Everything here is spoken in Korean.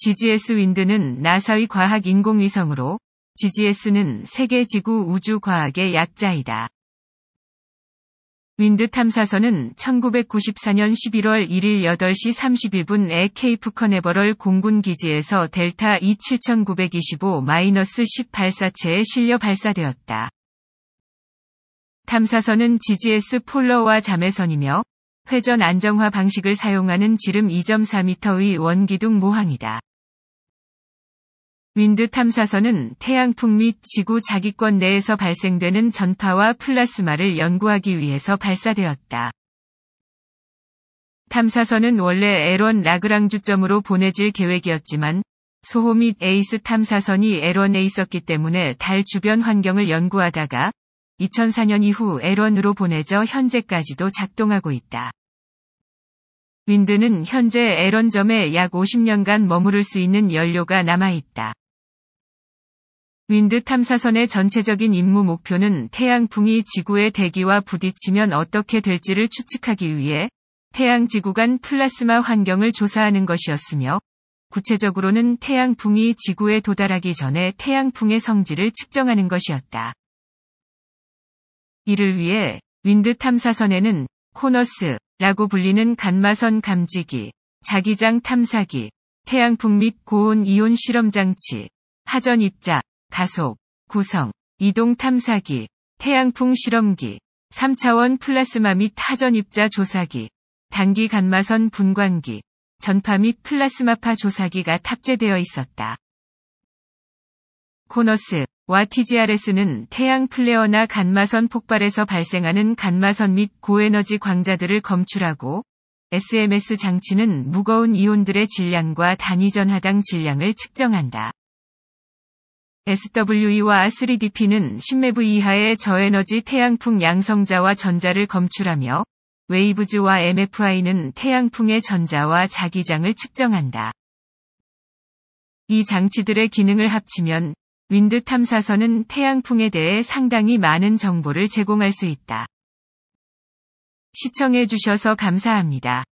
GGS 윈드는 나사의 과학 인공위성으로 GGS는 세계 지구 우주 과학의 약자이다. 윈드 탐사선은 1994년 11월 1일 8시 31분에 케이프 커네버럴 공군 기지에서 델타 E7925-10 발사체에 실려 발사되었다. 탐사선은 GGS 폴러와 자매선이며 회전 안정화 방식을 사용하는 지름 2.4m의 원기둥 모항이다. 윈드 탐사선은 태양풍 및 지구 자기권 내에서 발생되는 전파와 플라스마를 연구하기 위해서 발사되었다. 탐사선은 원래 에런 라그랑주점으로 보내질 계획이었지만 소호 및 에이스 탐사선이 에런에 있었기 때문에 달 주변 환경을 연구하다가 2004년 이후 에런으로 보내져 현재까지도 작동하고 있다. 윈드는 현재 에런점에 약 50년간 머무를 수 있는 연료가 남아있다. 윈드 탐사선의 전체적인 임무 목표는 태양풍이 지구의 대기와 부딪히면 어떻게 될지를 추측하기 위해 태양 지구 간 플라스마 환경을 조사하는 것이었으며 구체적으로는 태양풍이 지구에 도달하기 전에 태양풍의 성질을 측정하는 것이었다. 이를 위해 윈드 탐사선에는 코너스라고 불리는 간마선 감지기, 자기장 탐사기, 태양풍 및 고온 이온 실험 장치, 하전 입자, 가속, 구성, 이동 탐사기, 태양풍 실험기, 3차원 플라스마 및 타전 입자 조사기, 단기 간마선 분광기, 전파 및 플라스마파 조사기가 탑재되어 있었다. 코너스, 와 TGRS는 태양 플레어나 간마선 폭발에서 발생하는 간마선 및 고에너지 광자들을 검출하고 SMS 장치는 무거운 이온들의 질량과 단위전 하당 질량을 측정한다. SWE와 3DP는 10메브 이하의 저에너지 태양풍 양성자와 전자를 검출하며 웨이브즈와 MFI는 태양풍의 전자와 자기장을 측정한다. 이 장치들의 기능을 합치면 윈드 탐사선은 태양풍에 대해 상당히 많은 정보를 제공할 수 있다. 시청해주셔서 감사합니다.